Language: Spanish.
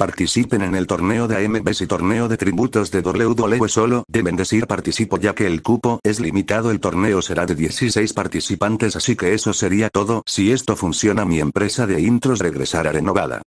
Participen en el torneo de AMBs y torneo de tributos de WWE solo deben decir participo ya que el cupo es limitado el torneo será de 16 participantes así que eso sería todo si esto funciona mi empresa de intros regresará renovada.